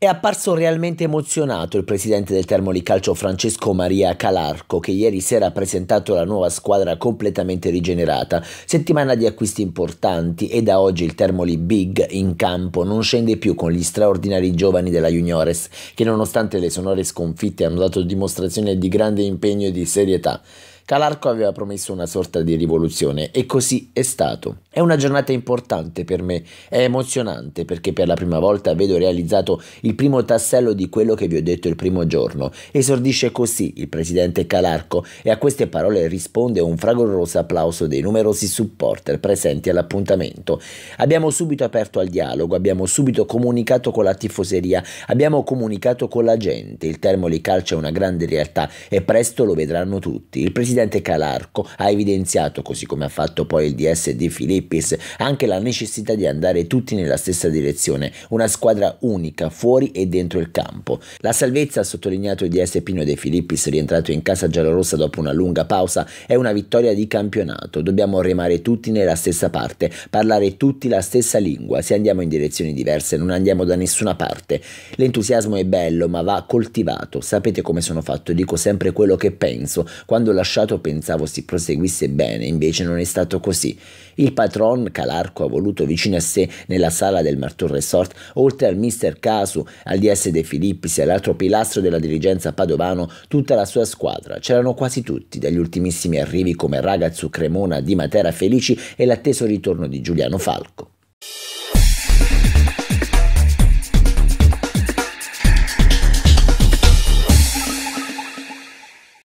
È apparso realmente emozionato il presidente del Termoli Calcio Francesco Maria Calarco che ieri sera ha presentato la nuova squadra completamente rigenerata. Settimana di acquisti importanti e da oggi il Termoli Big in campo non scende più con gli straordinari giovani della Juniores che nonostante le sonore sconfitte hanno dato dimostrazione di grande impegno e di serietà. Calarco aveva promesso una sorta di rivoluzione e così è stato. È una giornata importante per me, è emozionante perché per la prima volta vedo realizzato il primo tassello di quello che vi ho detto il primo giorno. Esordisce così il presidente Calarco e a queste parole risponde un fragoroso applauso dei numerosi supporter presenti all'appuntamento. Abbiamo subito aperto al dialogo, abbiamo subito comunicato con la tifoseria, abbiamo comunicato con la gente. Il Termoli Calcio è una grande realtà e presto lo vedranno tutti. Il presidente presidente Calarco ha evidenziato, così come ha fatto poi il DS di Filippis, anche la necessità di andare tutti nella stessa direzione, una squadra unica fuori e dentro il campo. La salvezza, ha sottolineato il DS Pino De Filippis, rientrato in casa giallorossa dopo una lunga pausa, è una vittoria di campionato. Dobbiamo remare tutti nella stessa parte, parlare tutti la stessa lingua. Se andiamo in direzioni diverse non andiamo da nessuna parte. L'entusiasmo è bello, ma va coltivato. Sapete come sono fatto, dico sempre quello che penso. Quando ho lasciato campionato pensavo si proseguisse bene, invece non è stato così. Il patron Calarco ha voluto vicino a sé nella sala del Martur Resort, oltre al mister Casu, al DS De Filippis e all'altro pilastro della dirigenza padovano, tutta la sua squadra. C'erano quasi tutti, dagli ultimissimi arrivi come Ragazzu Cremona di Matera Felici e l'atteso ritorno di Giuliano Falco.